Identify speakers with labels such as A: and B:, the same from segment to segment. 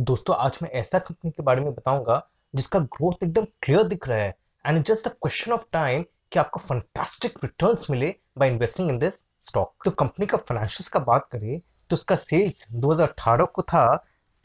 A: दोस्तों आज मैं ऐसा कंपनी के बारे में बताऊंगा जिसका ग्रोथ एकदम क्लियर दिख रहा है and just a question of time कि आपको फंटास्टिक रिटर्न्स मिले by investing in this stock तो कंपनी का फाइनेंशियल का बात करें तो उसका सेल्स 2018 को था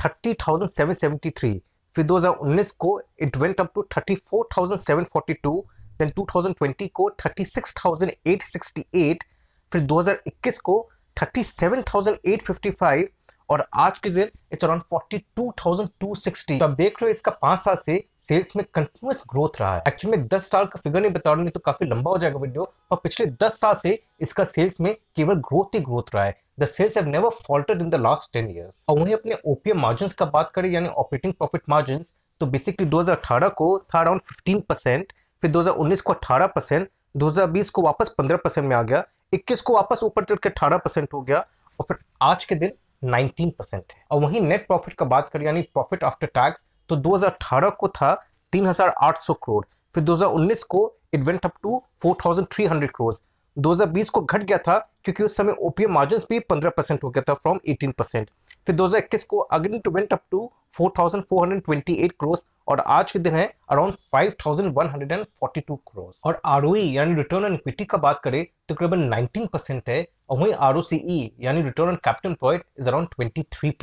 A: 30,773 फिर 2019 को it went up to 34,742 then 2020 को 36,868 फिर 2021 को 37,855 और आज की देर it's around forty two two thousand sixty तो आप देख रहे हो इसका पांच साल से सेल्स में कंटिन्यूस ग्रोथ रहा है एक्चुअली दस साल का फिगर नहीं बता रहा तो काफी लंबा हो जाएगा वीडियो पर पिछले दस साल से इसका सेल्स में केवल ग्रोथ ही ग्रोथ रहा है the sales have never faulted in the last 10 years और वहीं अपने ओपीएम मार्जिन का बात करें यानी ऑपरेटिंग प्रॉफिट मार्जिन तो बेसिकली 2018 को था अराउंड 15 फिर 2019 को 18 परसेंट 2020 को वापस 15 परसेंट में आ गया 21 को वापस ऊपर चढ़ के अठारह परसेंट हो गया और फिर आज के दिन 19 परसेंट है और वहीं नेट प्रॉफिट का बात करें यानी प्रॉफिट आफ्टर टैक्स तो 2018 को था 3800 करोड़ फिर 2019 को it went up to 4300 crore 2020 को घट गया था क्योंकि उस समय ओपीएम मार्जिन भी 15 परसेंट हो गया था फ्रॉम 18 परसेंट फिर 2021 को again to went up to 4,428 crore और आज के दिन है अराउंड 5,142 करोड़ और आर e यानी रिटर्न ऑन इक्विटी का बात करें तो करीबन 19 परसेंट है और वहीं आर e यानी return on capital employed is around twenty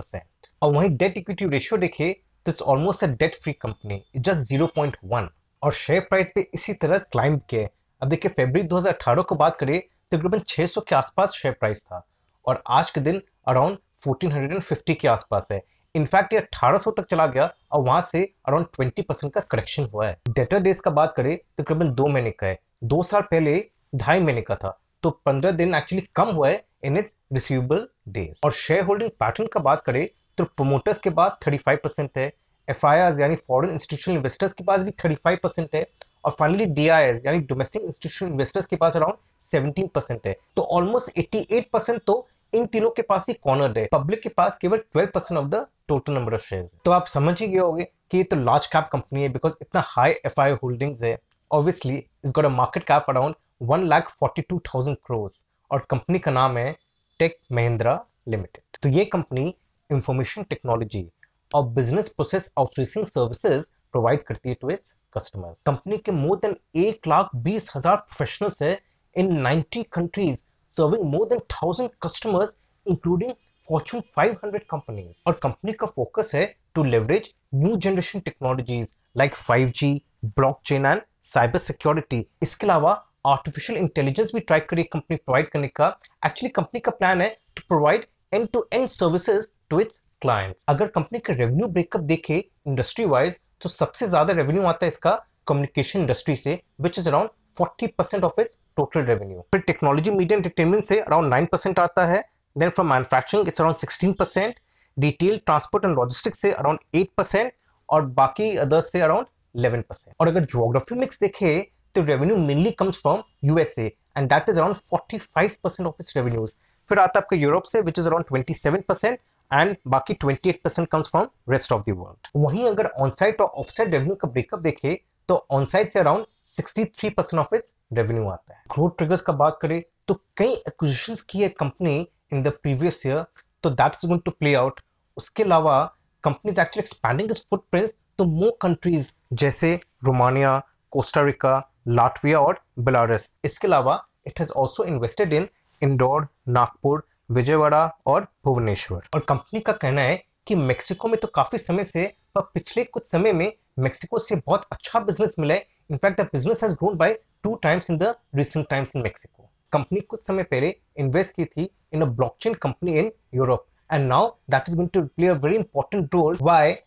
A: और वहीं डेट इक्विटी रेशियो देखे तो it's almost a debt free company just zero और शेयर प्राइस भी इसी तरह क्लाइंब किया है अब देखिए फेबर 2018 को बात करिए तकरीबन तो 600 के आसपास शेयर प्राइस था और आज के दिन अराउंड 1450 के आसपास है इनफैक्ट ये 1800 तक चला गया और वहां से अराउंड 20 परसेंट का करेक्शन हुआ है डेटर डेज का बात करें तकरीबन दो महीने का है दो साल पहले ढाई महीने का था तो पंद्रह दिन एक्चुअली कम हुआ है इन इट्स रिसीवेबल डेज और शेयर होल्डिंग पैटर्न का बात करें तो प्रोमोटर्स के पास 35 परसेंट है एफ यानी फॉरन इंस्टीट्यूशनल इन्वेस्टर्स के पास भी 35 परसेंट है और फाइनली डीआईएस यानी डोमेस्टिक इंस्टीट्यूशन इन्वेस्टर्स के पास अराउंड सेवेंटीन परसेंट है तो ऑलमोस्ट एट्टी एट परसेंट तो इन तीनों के पास ही कॉर्नर है पब्लिक के पास केवल twelve percent of the total number of share तो आप समझ ही गए होंगे कि ये तो लार्ज कैप कंपनी है बिकॉज इतना हाई एफ आई होल्डिंग है obviously is got a market cap around one lakh forty two thousand crores और कंपनी का नाम है टेक महिंद्रा लिमिटेड तो ये कंपनी इंफॉर्मेशन टेक्नोलॉजी और business process outsourcing services provide करती है टू इट्स कस्टमर्स कंपनी के मोर देन एक लाख बीस हजार प्रोफेशनल्स है in ninety countries serving more than thousand customers including fortune five hundred companies और कंपनी का फोकस है to leverage new generation technologies like five G blockchain and cyber security इसके अलावा artificial intelligence भी try करिए company provide करने का actually company का प्लान है to provide end to end services to its clients अगर कंपनी का रेवेन्यू ब्रेकअप देखे इंडस्ट्री वाइज तो सबसे ज्यादा रेवेन्यू आता है इसका कम्युनिकेशन इंडस्ट्री से which is around 40% of its total revenue फिर टेक्नोलॉजी मीडिया एंटरटेनमेंट से अराउंड 9% आता है then from manufacturing it's around 16% retail transport and logistics से अराउंड 8% और बाकी अदर्स से अराउंड 11% और अगर जियोग्राफी मिक्स देखे तो revenue mainly comes from USA and that is around 45% of its revenues फिर आता है आपका यूरोप से विच इज अराउंड 27% एंड बाकी 28 percent comes from rest of the world वहीं अगर ऑनसाइट और ऑफसाइट रेवेन्यू का ब्रेकअप देखे तो ऑनसाइट से around 63 percent of its revenue आता है ग्रोथ ट्रिगर्स का बात करें तो कई एक्विजिशन की है company in the previous year तो that is going to play out उसके अलावा companies actually expanding is footprints to more countries जैसे रोमानिया कोस्टारिका लाटविया और बेलारस इसके अलावा it has also invested in Indore Nagpur Vijayawada और भुवनेश्वर और कंपनी का कहना है कि मेक्सिको में तो काफी समय से पर पिछले कुछ समय में मेक्सिको से बहुत अच्छा बिजनेस मिला है in fact the business has grown by two times in the recent times in Mexico company कुछ समय पहले इन्वेस्ट की थी in a blockchain company in Europe and now is is to play a very important role role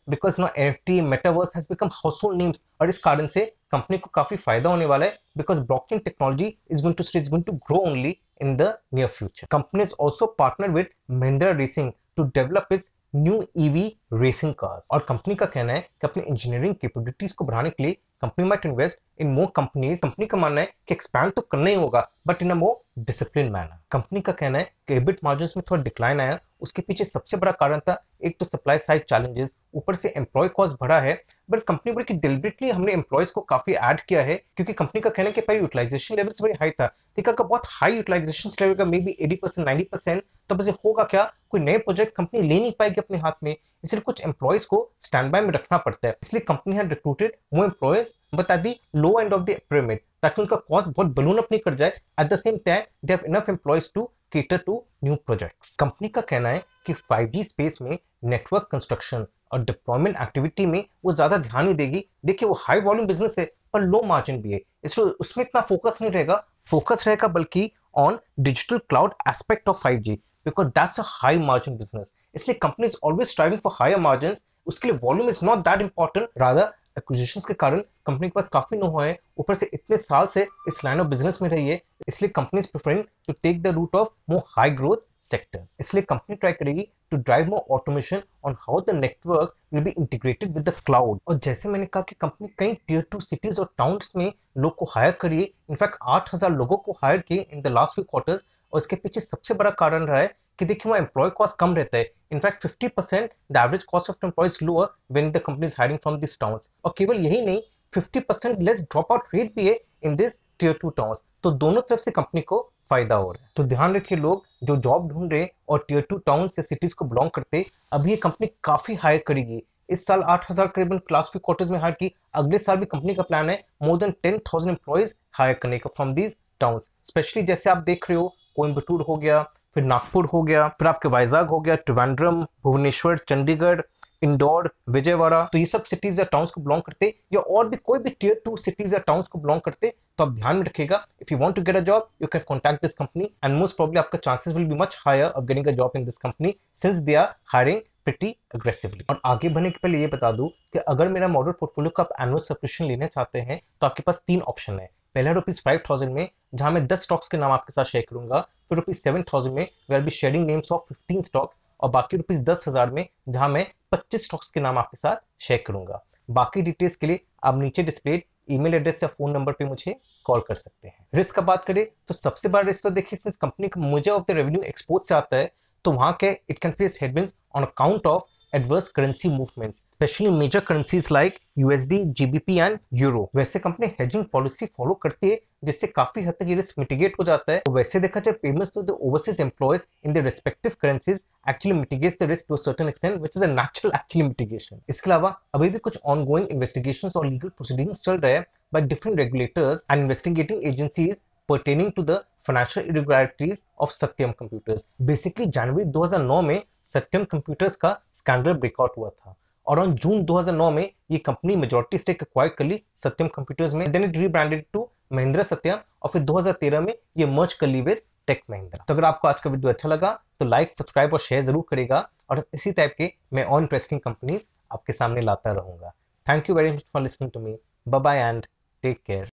A: because because now nft metaverse has become household names और इस कारण से company को काफी फायदा होने वाला है because blockchain technology is going to is going to grow only in the near future. Companies also partnered with Mahindra Racing to develop its new EV racing cars और कंपनी का कहना है कि अपनी इंजीनियरिंग कैपेबिलिटीज को बढ़ाने के लिए company might invest in more companies company का मानना है कि एक्सपैंड तो करना ही होगा but in a more discipline manner company का कहना है कि एबिट मार्जिन में थोड़ा डिक्लाइन आया उसके पीछे सबसे बड़ा कारण था एक तो सप्लाई साइड चैलेंजेस ऊपर से एम्प्लॉय कॉस्ट बढ़ा है बट कंपनी बोले कि डिलिबरेटली हमने एम्प्लॉयज को काफी ऐड किया है क्योंकि कंपनी का कहना है कि पहले यूटिलाइजेशन लेवल बड़ी हाई था देखा का बहुत हाई यूटिलाइजेशन लेवल का may be eighty percent ninety percent तब इसे होगा क्या कोई नए प्रोजेक्ट कंपनी ले नहीं पाएगी अपने हाथ में इसलिए कुछ एम्प्लॉयज को स्टैंड बाय में रखना पड़ता है इसलिए कंपनी है रिक्रूटेड वो एम्प्लॉयज बता दी low end of the pyramid ताकि उनका कॉस्ट बहुत बलून अप नहीं कर जाए at the same time they have enough employees to cater to new projects company का कहना है कि 5G स्पेस में नेटवर्क कंस्ट्रक्शन और डिप्लॉयमेंट एक्टिविटी में वो ज़्यादा ध्यान ही देगी देखिए वो हाई वॉल्यूम बिजनेस है पर लो मार्जिन भी है इसलिए उसमें इतना फोकस नहीं रहेगा फोकस रहेगा बल्कि on digital cloud aspect of 5G because that's a high margin business इसलिए company is always striving for higher margin उसके लिए volume is not that important rather acquisition के कारण कंपनी के पास काफी नो है ऊपर से इतने साल से इस लाइन ऑफ बिजनेस में रही है इसलिए company preferring to take the route of more high growth sectors इसलिए कंपनी ट्राई करेगी to drive more automation on how the network will be integrated with the cloud और जैसे मैंने कहा कि कंपनी कई टीयर टू सिटीज और town में लोग को हायर करिए इनफैक्ट आठ हजार लोगों को हायर किए in the last few quarters और इसके पीछे सबसे बड़ा कारण रहा है कि देखिए वहाँ एम्प्लॉय कॉस्ट कम रहता है in fact fifty percent the average cost of employ is lower when the company is hiring from this towns और केवल यही नहीं fifty percent less drop out rate भी है in this tier two towns तो दोनों तरफ से कंपनी को फायदा हो रहा है तो ध्यान रखिए लोग जो जॉब ढूंढ रहे और टीयर टू टाउन या सिटीज को बिलोंग करते अभी ये कंपनी काफी हायर करेगी इस साल आठ हजार करीबन क्लास फी क्वार्टर्स में हायर की अगले साल भी कंपनी का प्लान है more than ten thousand employees hire करने का फ्रॉम दीज टाउन स्पेशली जैसे आप देख रहे हो कोयम्बटूर हो गया फिर नागपुर हो गया फिर आपके वाइजाग हो गया ट्रिवेंड्रम भुवनेश्वर चंडीगढ़ इंदौर विजयवाड़ा तो ये सब सिटीज या टाउन्स को बिलोंग करते या और भी कोई भी टीयर टू सिटीज या टाउन्स को बिलोंग करते तो आप ध्यान में रखिएगा if you want to get a job you can contact this company and most probably आपका chances will be much higher of getting a job in this company since they are hiring pretty aggressively और आगे बढ़ने के पहले ये बता दूं कि अगर मेरा मॉडल पोर्टफोलियो का आप एनुअल सब्सक्रिप्शन लेना चाहते हैं तो आपके पास तीन ऑप्शन है पहला रुपीज फाइव थाउजेंड में जहां मैं दस स्टॉक्स के नाम आपके साथ शेयर करूंगा फिर रुपीज सेवन थाउजेंड में we are be sharing names of fifteen stocks और बाकी रुपीज दस हजार में जहां मैं पच्चीस स्टॉक्स के नाम आपके साथ शेयर करूंगा बाकी डिटेल्स के लिए आप नीचे डिस्प्ले ईमेल एड्रेस या फोन नंबर पे मुझे कॉल कर सकते हैं रिस्क का बात करें तो सबसे बड़ा रिस्क तो देखिए सिंस कंपनी का मुझे ऑफ द रेवेन्यू एक्सपोर्ट से आता है तो वहां के it can face headwinds on account of adverse currency movements, especially major currencies like USD, GBP and Euro. वैसे कंपनी हेजिंग पॉलिसी फॉलो करती है जिससे काफी हद तक ये रिस्क मिटिगेट हो जाता है तो वैसे देखा जाए payments to the overseas employees in the respective currencies actually mitigates the risk to certain extent which is a natural actually mitigation इसके अलावा अभी भी कुछ ऑनगोइंग इन्वेस्टिगेशंस और लीगल प्रोसीडिंग्स चल रहे हैं by different regulators and investigating agencies pertaining to the financial irregularities of Satyam Computers basically जनवरी 2009 में सत्यम कंप्यूटर्स का स्कैंडल ब्रेकआउट हुआ था और on June 2009 में ये कंपनी मेजोरिटी स्टेक acquired कर ली सत्यम कंप्यूटर्स में then it rebranded to Mahindra Satyam और फिर 2013 में ये मर्ज कर ली with Tech Mahindra. तो अगर आपको आज का वीडियो अच्छा लगा तो लाइक सब्सक्राइब और शेयर जरूर करेगा और इसी टाइप के मैं और इंटरेस्टिंग कंपनीज आपके सामने लाता रहूंगा thank you very much for listening to me bye and take care